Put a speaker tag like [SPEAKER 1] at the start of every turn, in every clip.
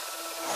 [SPEAKER 1] Thank you.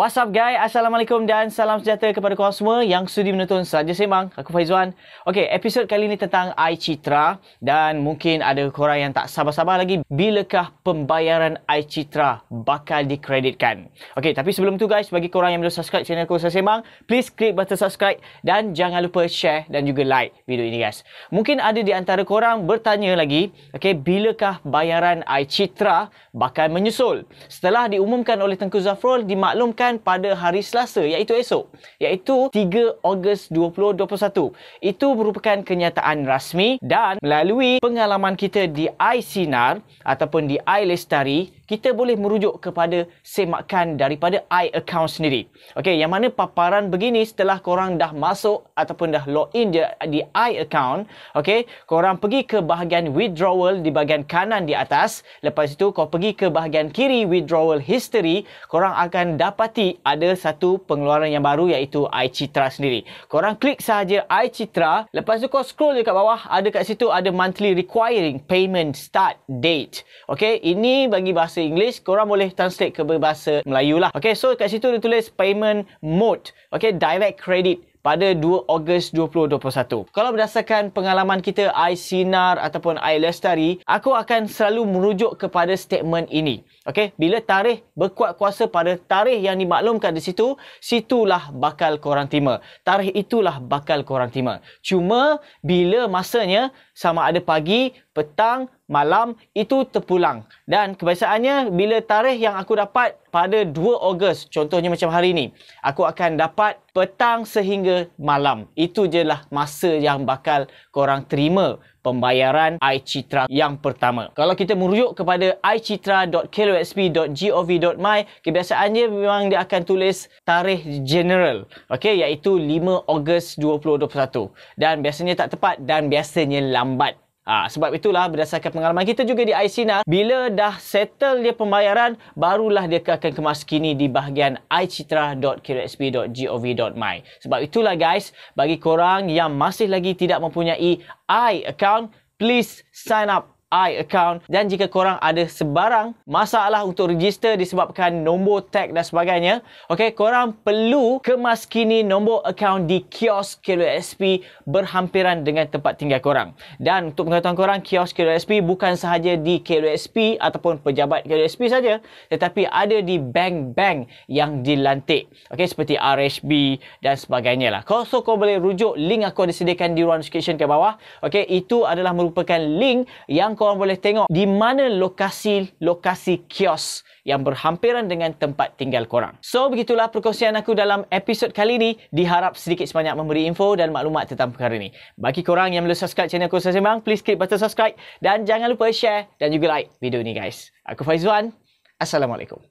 [SPEAKER 1] What's up guys? Assalamualaikum dan salam sejahtera kepada korang semua yang sudi menonton Seraja Sembang. Aku Faizwan. Okay, episod kali ini tentang Ai Citra dan mungkin ada korang yang tak sabar-sabar lagi bilakah pembayaran Ai Citra bakal dikreditkan. Okay, tapi sebelum tu guys, bagi korang yang belum subscribe channel aku Seraja Sembang, please klik button subscribe dan jangan lupa share dan juga like video ini guys. Mungkin ada di antara korang bertanya lagi, okay bilakah bayaran Ai Citra bakal menyusul? Setelah diumumkan oleh Tengku Zafrol dimaklumkan diumumkan pada hari Selasa iaitu esok iaitu 3 Ogos 2021. Itu merupakan kenyataan rasmi dan melalui pengalaman kita di iSinar ataupun di iLestari kita boleh merujuk kepada semakan daripada iAccount sendiri. Okey, yang mana paparan begini setelah korang dah masuk ataupun dah login di, di iAccount, okey, korang pergi ke bahagian withdrawal di bahagian kanan di atas, lepas itu kau pergi ke bahagian kiri withdrawal history, korang akan dapati ada satu pengeluaran yang baru iaitu iCitra sendiri. Korang klik sahaja iCitra, lepas itu kau scroll dekat bawah, ada kat situ ada monthly requiring payment start date. Okey, ini bagi bahasa bahasa English, korang boleh translate ke bahasa Melayu lah. Okay, so kat situ dia tulis payment mode. Okay, direct credit pada 2 Ogos 2021. Kalau berdasarkan pengalaman kita iSinar ataupun I Lestari, aku akan selalu merujuk kepada statement ini. Okey, bila tarikh berkuat kuasa pada tarikh yang dimaklumkan di situ, situlah bakal korang terima. Tarikh itulah bakal korang terima. Cuma bila masanya sama ada pagi, petang, malam itu terpulang. Dan kebiasaannya bila tarikh yang aku dapat pada 2 Ogos, contohnya macam hari ini, aku akan dapat petang sehingga malam. Itu je lah masa yang bakal korang terima pembayaran iCitra yang pertama. Kalau kita merujuk kepada iCitra.kloxp.gov.my, kebiasaannya memang dia akan tulis tarikh general. Okey, iaitu 5 Ogos 2021. Dan biasanya tak tepat dan biasanya lambat. Ha, sebab itulah berdasarkan pengalaman kita juga di iSinar, bila dah settle dia pembayaran, barulah dia akan kemas kini di bahagian icitra.qsb.gov.my. Sebab itulah guys, bagi korang yang masih lagi tidak mempunyai i-account, please sign up I account dan jika korang ada sebarang masalah untuk register disebabkan nombor tag dan sebagainya ok korang perlu kemaskini nombor account di kios KWSP berhampiran dengan tempat tinggal korang dan untuk pengetahuan korang kios KWSP bukan sahaja di KWSP ataupun pejabat KWSP saja tetapi ada di bank-bank yang dilantik ok seperti RHB dan sebagainya lah so kau boleh rujuk link aku sediakan di ruang description ke bawah ok itu adalah merupakan link yang korang boleh tengok di mana lokasi-lokasi kios yang berhampiran dengan tempat tinggal korang. So, begitulah perkongsian aku dalam episod kali ini. Diharap sedikit sebanyak memberi info dan maklumat tentang perkara ini. Bagi korang yang belum subscribe channel aku Sembang, please klik button subscribe dan jangan lupa share dan juga like video ini guys. Aku Faizwan. Assalamualaikum.